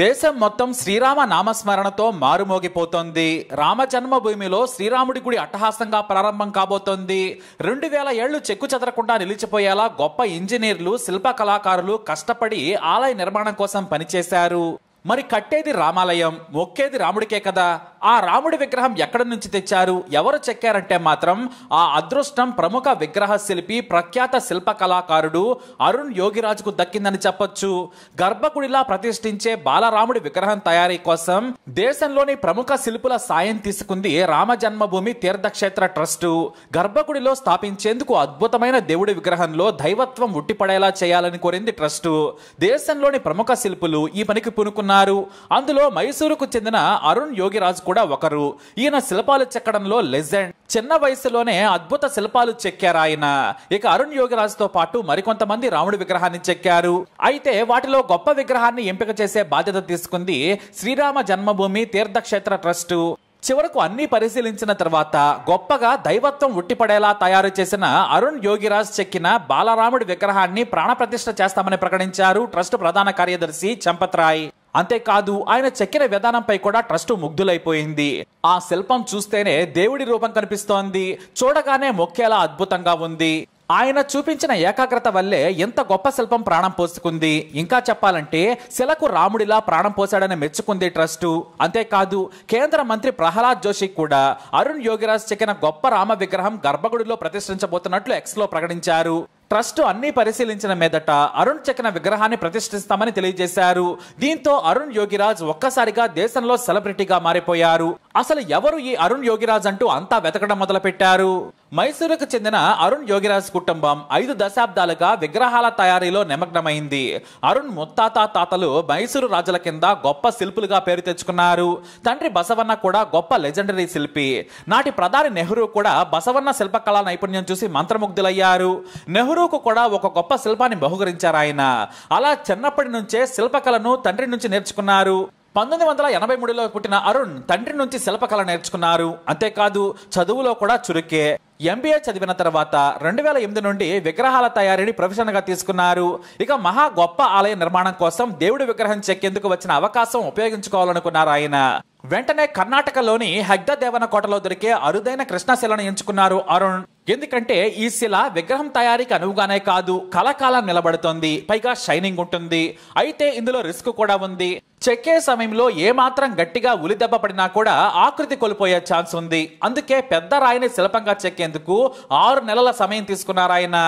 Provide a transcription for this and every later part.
దేశం మొత్తం శ్రీరామ నామస్మరణతో మారుమోగిపోతోంది రామజన్మభూమిలో శ్రీరాముడి గుడి అట్టహాసంగా ప్రారంభం కాబోతోంది రెండు వేల ఏళ్లు చెక్కు చెదరకుండా నిలిచిపోయేలా గొప్ప ఇంజనీర్లు శిల్ప కళాకారులు కష్టపడి ఆలయ నిర్మాణం కోసం పనిచేశారు మరి కట్టేది రామాలయం మొక్కేది రాముడికే కదా ఆ రాముడి విగ్రహం ఎక్కడి నుంచి తెచ్చారు ఎవరు చెక్కారంటే మాత్రం ఆ అదృష్టం ప్రముఖ విగ్రహ శిల్పి ప్రఖ్యాత శిల్ప కళాకారుడు అరుణ్ యోగిరాజుకు దక్కిందని చెప్పొచ్చు గర్భగుడిలా ప్రతిష్ఠించే బాలరాముడి విగ్రహం తయారీ కోసం దేశంలోని ప్రముఖ శిల్పుల సాయం తీసుకుంది రామ జన్మభూమి తీర్థక్షేత్ర ట్రస్టు గర్భగుడిలో స్థాపించేందుకు అద్భుతమైన దేవుడి విగ్రహంలో దైవత్వం ఉట్టిపడేలా చేయాలని కోరింది ట్రస్టు దేశంలోని ప్రముఖ శిల్పులు ఈ పనికి పునుకున్న ఉన్నారు అందులో మైసూరుకు చెందిన అరుణ్ యోగిరాజ్ కూడా ఒకరు ఈయన శిల్పాలు చెక్కడంలో లెజెండ్ చిన్న వయసులోనే అద్భుత శిల్పాలు చెక్కారు ఆయన ఇక అరుణ్ యోగిరాజ్ తో పాటు మరికొంతమంది రాముడి విగ్రహాన్ని చెక్కారు అయితే వాటిలో గొప్ప విగ్రహాన్ని ఎంపిక చేసే బాధ్యత తీసుకుంది శ్రీరామ జన్మభూమి తీర్థక్షేత్ర ట్రస్టు చివరకు అన్ని పరిశీలించిన తర్వాత గొప్పగా దైవత్వం ఉట్టిపడేలా తయారు చేసిన అరుణ్ యోగిరాజ్ చెక్కిన బాలరాముడి విగ్రహాన్ని ప్రాణప్రతిష్ఠ చేస్తామని ప్రకటించారు ట్రస్ట్ ప్రధాన కార్యదర్శి చంపత్రాయ్ అంతేకాదు ఆయన చెక్కిన విధానంపై కూడా ట్రస్ట్ ముగ్ధులైపోయింది ఆ శిల్పం చూస్తేనే దేవుడి రూపం కనిపిస్తోంది చూడగానే మొక్కేలా అద్భుతంగా ఉంది ఆయన చూపించిన ఏకాగ్రత వల్లే ఎంత గొప్ప శిల్పం ప్రాణం పోసుకుంది ఇంకా చెప్పాలంటే శిలకు రాముడిలా ప్రాణం పోశాడని మెచ్చుకుంది ట్రస్టు అంతేకాదు కేంద్ర మంత్రి ప్రహ్లాద్ జోషి కూడా అరుణ్ యోగిరాజ్ చెక్కిన గొప్ప రామ విగ్రహం గర్భగుడిలో ప్రతిష్ఠించబోతున్నట్లు ఎక్స్లో ప్రకటించారు ట్రస్ట్ అన్ని పరిశీలించిన మీదట అరుణ్ చెక్కిన విగ్రహాన్ని ప్రతిష్ఠిస్తామని తెలియజేశారు దీంతో అరుణ్ యోగిరాజ్ ఒక్కసారిగా దేశంలో సెలబ్రిటీగా మారిపోయారు అసలు ఎవరు ఈ అరుణ్ యోగిరాజ్ అంటూ అంతా వెతకడం మొదలుపెట్టారు మైసూరుకు చెందిన అరుణ్ యోగిరాజ్ కుటుంబం ఐదు దశాబ్దాలుగా విగ్రహాల తయారీలో నిమగ్నమైంది అరుణ్ ముత్తాత తాతలు మైసూరు రాజుల కింద గొప్ప శిల్పులుగా పేరు తెచ్చుకున్నారు తండ్రి బసవన్న కూడా గొప్ప లెజెండరీ శిల్పి నాటి ప్రధాని నెహ్రూ కూడా బసవన్న శిల్పకళా నైపుణ్యం చూసి మంత్రముగ్ధులయ్యారు నెహ్రూకు కూడా ఒక గొప్ప శిల్పాన్ని బహుకరించారు ఆయన అలా చిన్నప్పటి నుంచే శిల్పకళను తండ్రి నుంచి నేర్చుకున్నారు పంతొమ్మిది వందల ఎనభై మూడులో పుట్టిన అరుణ్ తండ్రి నుంచి శిల్పకళ నేర్చుకున్నారు అంతేకాదు చదువులో కూడా చురుకే ఎంబీఏ చదివిన తర్వాత రెండు వేల ఎనిమిది నుండి విగ్రహాల తయారీని గా తీసుకున్నారు ఇక మహా గొప్ప ఆలయ నిర్మాణం కోసం దేవుడి విగ్రహం చెక్కేందుకు వచ్చిన అవకాశం ఉపయోగించుకోవాలనుకున్నారు ఆయన వెంటనే కర్ణాటకలోని హెగ్ద దేవనకోటలో దొరికే అరుదైన కృష్ణశిలను ఎంచుకున్నారు అరుణ్ ఎందుకంటే ఈ శిల విగ్రహం తయారీకి అనువుగానే కాదు కలకాలం నిలబడుతోంది పైగా షైనింగ్ ఉంటుంది అయితే ఇందులో రిస్క్ కూడా ఉంది చెక్కే సమయంలో ఏమాత్రం గట్టిగా ఉలిదెబ్బ పడినా కూడా ఆకృతి కోల్పోయే ఛాన్స్ ఉంది అందుకే పెద్ద రాయిని శిల్పంగా చెక్కేందుకు ఆరు నెలల సమయం తీసుకున్నారాయన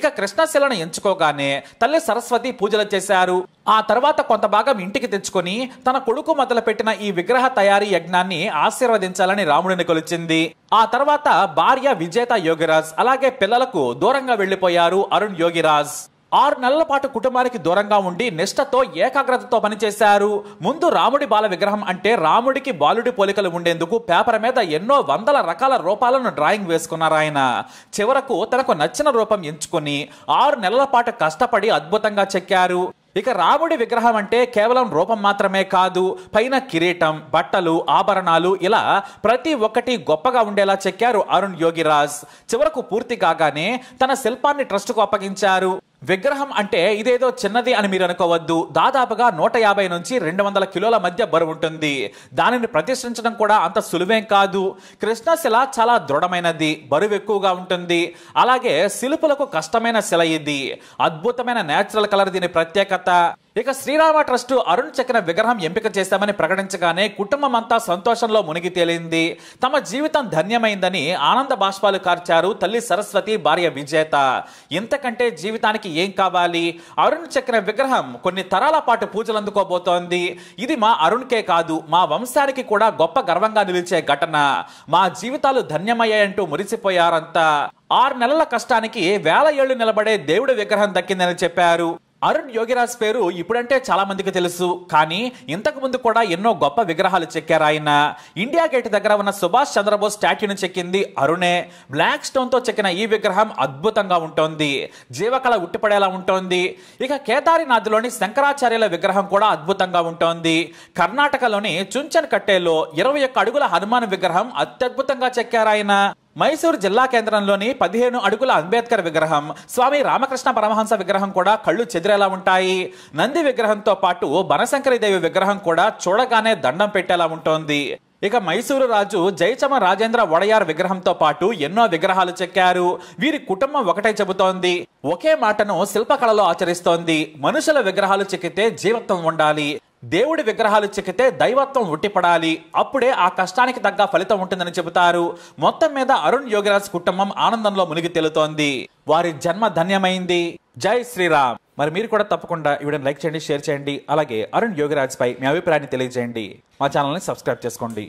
ఇక కృష్ణశిలను ఎంచుకోగానే తల్లి సరస్వతి పూజలు చేశారు ఆ తర్వాత కొంత భాగం ఇంటికి తెచ్చుకొని తన కొడుకు మొదలుపెట్టిన ఈ విగ్రహ తయారీ యజ్ఞాన్ని ఆశీర్వదించాలని రాముడిని కొలిచింది ఆ తర్వాత భార్య విజేత యోగిరాజ్ అలాగే పిల్లలకు దూరంగా వెళ్లిపోయారు అరుణ్ యోగిరాజ్ ఆరు నెలల పాటు కుటుంబానికి దూరంగా ఉండి నిష్టతో ఏకాగ్రతతో పనిచేశారు ముందు రాముడి బాల విగ్రహం అంటే రాముడికి బాలుడి పోలికలు ఉండేందుకు పేపర్ మీద ఎన్నో వందల రకాల రూపాలను డ్రాయింగ్ వేసుకున్నారు ఆయన చివరకు తనకు నచ్చిన రూపం ఎంచుకుని ఆరు నెలల పాటు కష్టపడి అద్భుతంగా చెక్కారు ఇక రాముడి విగ్రహం అంటే కేవలం రూపం మాత్రమే కాదు పైన కిరీటం బట్టలు ఆభరణాలు ఇలా ప్రతి ఒక్కటి గొప్పగా ఉండేలా చెక్కారు అరుణ్ యోగిరాజ్ చివరకు పూర్తి కాగానే తన శిల్పాన్ని ట్రస్ట్కు అప్పగించారు విగ్రహం అంటే ఇదేదో చిన్నది అని మీరు అనుకోవద్దు దాదాపుగా నూట యాభై నుంచి రెండు వందల కిలోల మధ్య బరువు ఉంటుంది దానిని ప్రతిష్ఠించడం కూడా అంత సులువేం కాదు కృష్ణశిల చాలా దృఢమైనది బరువు ఎక్కువగా ఉంటుంది అలాగే శిల్పులకు కష్టమైన శిల ఇది అద్భుతమైన నేచురల్ కలర్ దీని ప్రత్యేకత ఇక శ్రీరామ ట్రస్టు అరుణ్ చక్ర విగ్రహం ఎంపిక చేశామని ప్రకటించగానే కుటుంబం అంతా సంతోషంలో మునిగి తేలింది తమ జీవితం ధన్యమైందని ఆనంద బాష్పాలు కార్చారు తల్లి సరస్వతి భార్య విజేత ఇంతకంటే జీవితానికి ఏం కావాలి అరుణ్ చక్ర విగ్రహం కొన్ని తరాల పాటు పూజలు అందుకోబోతోంది ఇది మా అరుణ్కే కాదు మా వంశానికి కూడా గొప్ప గర్వంగా నిలిచే ఘటన మా జీవితాలు ధన్యమయ్యాయంటూ మురిసిపోయారంతా ఆరు నెలల కష్టానికి వేల ఏళ్లు నిలబడే దేవుడి విగ్రహం దక్కిందని చెప్పారు అరుణ్ యోగిరాజ్ పేరు ఇప్పుడంటే చాలా మందికి తెలుసు కానీ ఇంతకు ముందు కూడా ఎన్నో గొప్ప విగ్రహాలు చెక్కారు ఆయన ఇండియా గేట్ దగ్గర ఉన్న సుభాష్ చంద్రబోస్ స్టాట్యూను చెక్కింది అరుణే బ్లాక్ స్టోన్తో చెక్కిన ఈ విగ్రహం అద్భుతంగా ఉంటుంది జీవకళ ఉట్టిపడేలా ఉంటుంది ఇక కేదారినాథ్లోని శంకరాచార్యుల విగ్రహం కూడా అద్భుతంగా ఉంటుంది కర్ణాటకలోని చుంచన్ కట్టేలో ఇరవై ఒక్క అడుగుల హనుమాన్ విగ్రహం అత్యద్భుతంగా చెక్కారు ఆయన మైసూరు జిల్లా కేంద్రంలోని పదిహేను అడుగుల అంబేద్కర్ విగ్రహం స్వామి రామకృష్ణ పరమహంస విగ్రహం కూడా కళ్ళు చెదిరేలా ఉంటాయి నంది విగ్రహంతో పాటు దేవి విగ్రహం కూడా చూడగానే దండం పెట్టేలా ఉంటోంది ఇక మైసూరు రాజు జయచమ రాజేంద్ర వడయార్ విగ్రహంతో పాటు ఎన్నో విగ్రహాలు చెక్కారు వీరి కుటుంబం ఒకటే చెబుతోంది ఒకే మాటను శిల్పకళలో ఆచరిస్తోంది మనుషుల విగ్రహాలు చెక్కితే జీవత్వం ఉండాలి దేవుడి విగ్రహాలు చెక్కితే దైవత్వం ఉట్టిపడాలి అప్పుడే ఆ కష్టానికి తగ్గ ఫలితం ఉంటుందని చెబుతారు మొత్తం మీద అరుణ్ యోగిరాజ్ కుటుంబం ఆనందంలో మునిగి తెలుతోంది వారి జన్మ ధన్యమైంది జై శ్రీరామ్ మరి మీరు కూడా తప్పకుండా ఈ వీడియోని లైక్ చేయండి షేర్ చేయండి అలాగే అరుణ్ యోగిరాజ్ పై మీ అభిప్రాయాన్ని తెలియజేయండి మా ఛానల్ని సబ్స్క్రైబ్ చేసుకోండి